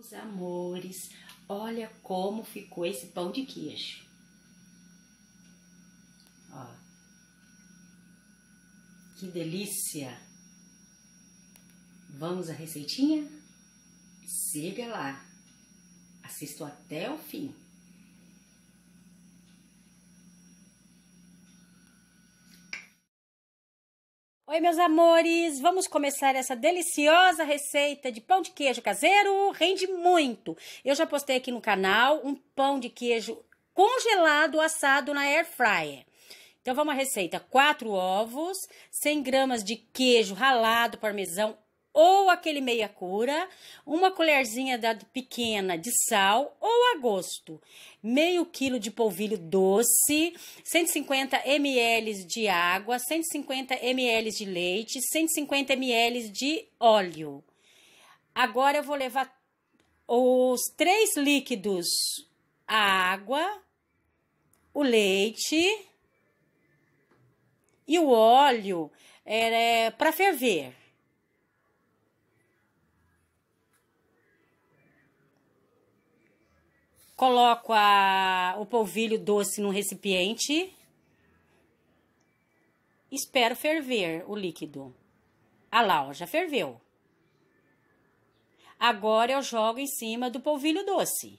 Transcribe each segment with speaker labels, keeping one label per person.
Speaker 1: Meus amores, olha como ficou esse pão de queijo. Ó. Que delícia! Vamos à receitinha? Siga lá. Assisto até o fim. Oi, meus amores! Vamos começar essa deliciosa receita de pão de queijo caseiro. Rende muito! Eu já postei aqui no canal um pão de queijo congelado assado na air fryer. Então, vamos à receita. 4 ovos, 100 gramas de queijo ralado, parmesão ou aquele meia cura, uma colherzinha da pequena de sal ou a gosto, meio quilo de polvilho doce, 150 ml de água, 150 ml de leite, 150 ml de óleo. Agora eu vou levar os três líquidos: a água, o leite e o óleo é, é para ferver. Coloco a, o polvilho doce num recipiente. Espero ferver o líquido. Ah lá, ó, já ferveu. Agora eu jogo em cima do polvilho doce.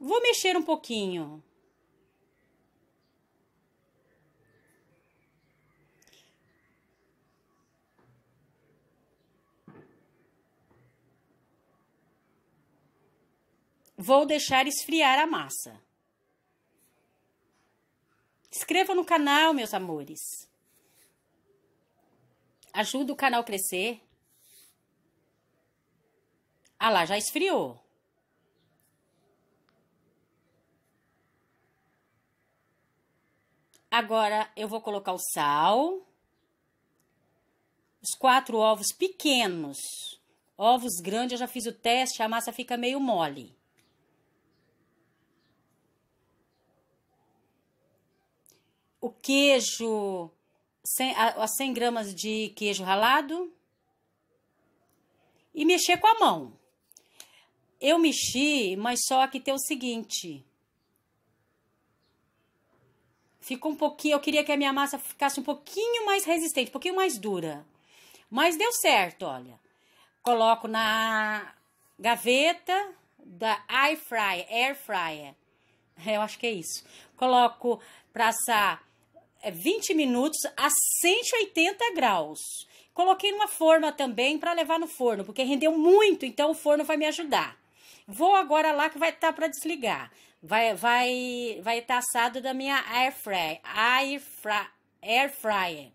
Speaker 1: Vou mexer um pouquinho. Vou deixar esfriar a massa. Inscreva no canal, meus amores. Ajuda o canal a crescer. Ah lá, já esfriou. Agora eu vou colocar o sal, os quatro ovos pequenos. Ovos grandes, eu já fiz o teste, a massa fica meio mole. o queijo, 100, a 100 gramas de queijo ralado e mexer com a mão. Eu mexi, mas só que tem o seguinte. Ficou um pouquinho, eu queria que a minha massa ficasse um pouquinho mais resistente, um pouquinho mais dura. Mas deu certo, olha. Coloco na gaveta da air fryer, air fryer. É, eu acho que é isso. Coloco para assar 20 é minutos a 180 graus. Coloquei numa forma também para levar no forno, porque rendeu muito, então o forno vai me ajudar. Vou agora lá que vai estar tá para desligar. Vai vai vai estar tá assado da minha air fryer, air, fra, air fryer.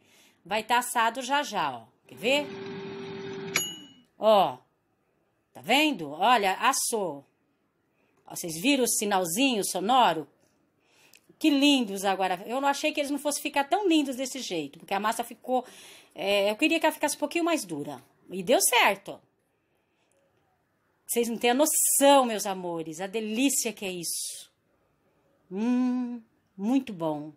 Speaker 1: Vai estar tá assado já já, ó. Quer ver? Ó. Tá vendo? Olha, assou. Ó, vocês viram o sinalzinho sonoro? Que lindos agora. Eu não achei que eles não fossem ficar tão lindos desse jeito, porque a massa ficou. É, eu queria que ela ficasse um pouquinho mais dura. E deu certo. Vocês não têm a noção, meus amores, a delícia que é isso. Hum, muito bom.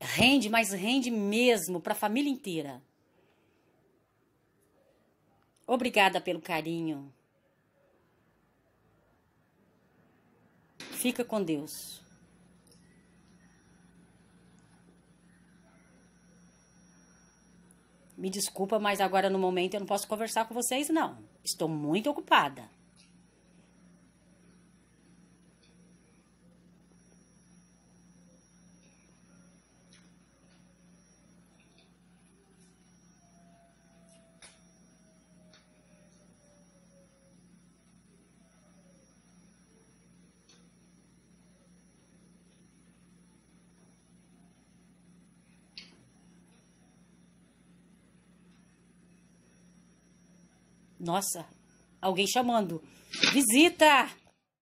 Speaker 1: Rende, mas rende mesmo para a família inteira. Obrigada pelo carinho. Fica com Deus. Me desculpa, mas agora no momento eu não posso conversar com vocês, não. Estou muito ocupada. Nossa, alguém chamando. Visita!